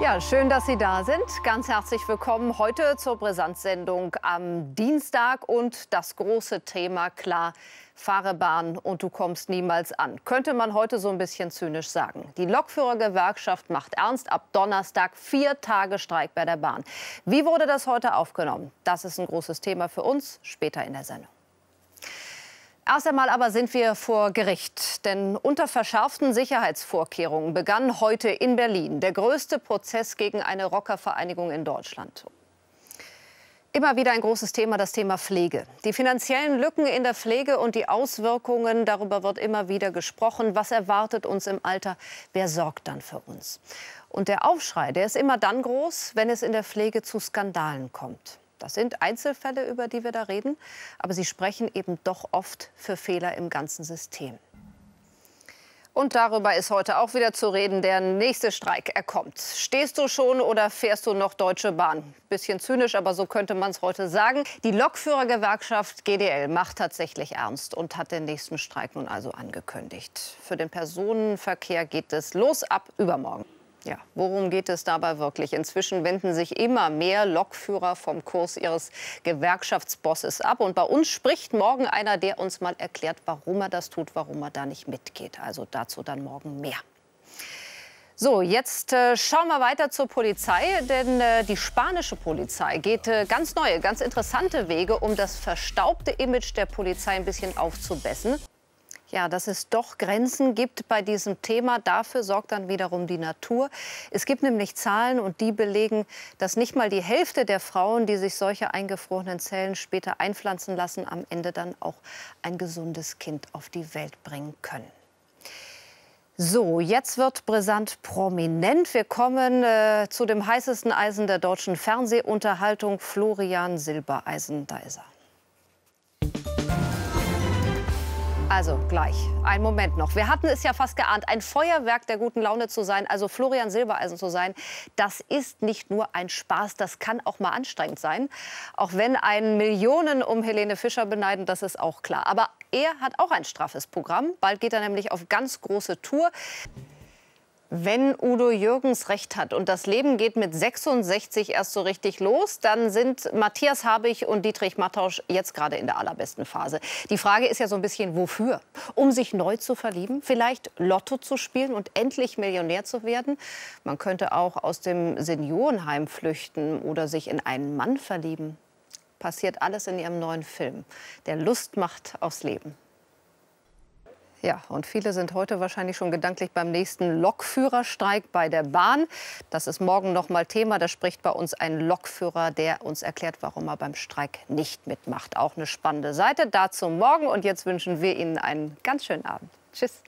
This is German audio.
Ja, schön, dass Sie da sind. Ganz herzlich willkommen heute zur Brisanz-Sendung am Dienstag und das große Thema klar Fahrebahn und du kommst niemals an. Könnte man heute so ein bisschen zynisch sagen. Die Lokführergewerkschaft macht ernst. Ab Donnerstag vier Tage Streik bei der Bahn. Wie wurde das heute aufgenommen? Das ist ein großes Thema für uns später in der Sendung. Erst einmal aber sind wir vor Gericht, denn unter verschärften Sicherheitsvorkehrungen begann heute in Berlin der größte Prozess gegen eine Rockervereinigung in Deutschland. Immer wieder ein großes Thema, das Thema Pflege. Die finanziellen Lücken in der Pflege und die Auswirkungen, darüber wird immer wieder gesprochen. Was erwartet uns im Alter? Wer sorgt dann für uns? Und der Aufschrei, der ist immer dann groß, wenn es in der Pflege zu Skandalen kommt. Das sind Einzelfälle, über die wir da reden, aber sie sprechen eben doch oft für Fehler im ganzen System. Und darüber ist heute auch wieder zu reden. Der nächste Streik, er kommt. Stehst du schon oder fährst du noch Deutsche Bahn? Bisschen zynisch, aber so könnte man es heute sagen. Die Lokführergewerkschaft GDL macht tatsächlich ernst und hat den nächsten Streik nun also angekündigt. Für den Personenverkehr geht es los ab übermorgen. Ja, worum geht es dabei wirklich? Inzwischen wenden sich immer mehr Lokführer vom Kurs ihres Gewerkschaftsbosses ab. Und bei uns spricht morgen einer, der uns mal erklärt, warum er das tut, warum er da nicht mitgeht. Also dazu dann morgen mehr. So, jetzt äh, schauen wir weiter zur Polizei, denn äh, die spanische Polizei geht äh, ganz neue, ganz interessante Wege, um das verstaubte Image der Polizei ein bisschen aufzubessen. Ja, dass es doch Grenzen gibt bei diesem Thema, dafür sorgt dann wiederum die Natur. Es gibt nämlich Zahlen und die belegen, dass nicht mal die Hälfte der Frauen, die sich solche eingefrorenen Zellen später einpflanzen lassen, am Ende dann auch ein gesundes Kind auf die Welt bringen können. So, jetzt wird brisant prominent. Wir kommen äh, zu dem heißesten Eisen der deutschen Fernsehunterhaltung, Florian Silbereisen. Da ist er. Also gleich. Ein Moment noch. Wir hatten es ja fast geahnt, ein Feuerwerk der guten Laune zu sein, also Florian Silbereisen zu sein, das ist nicht nur ein Spaß, das kann auch mal anstrengend sein. Auch wenn einen Millionen um Helene Fischer beneiden, das ist auch klar. Aber er hat auch ein straffes Programm. Bald geht er nämlich auf ganz große Tour. Wenn Udo Jürgens recht hat und das Leben geht mit 66 erst so richtig los, dann sind Matthias Habich und Dietrich Mattausch jetzt gerade in der allerbesten Phase. Die Frage ist ja so ein bisschen, wofür? Um sich neu zu verlieben, vielleicht Lotto zu spielen und endlich Millionär zu werden? Man könnte auch aus dem Seniorenheim flüchten oder sich in einen Mann verlieben. Passiert alles in ihrem neuen Film, der Lust macht aufs Leben. Ja, und viele sind heute wahrscheinlich schon gedanklich beim nächsten Lokführerstreik bei der Bahn. Das ist morgen noch mal Thema. Da spricht bei uns ein Lokführer, der uns erklärt, warum er beim Streik nicht mitmacht. Auch eine spannende Seite dazu morgen. Und jetzt wünschen wir Ihnen einen ganz schönen Abend. Tschüss.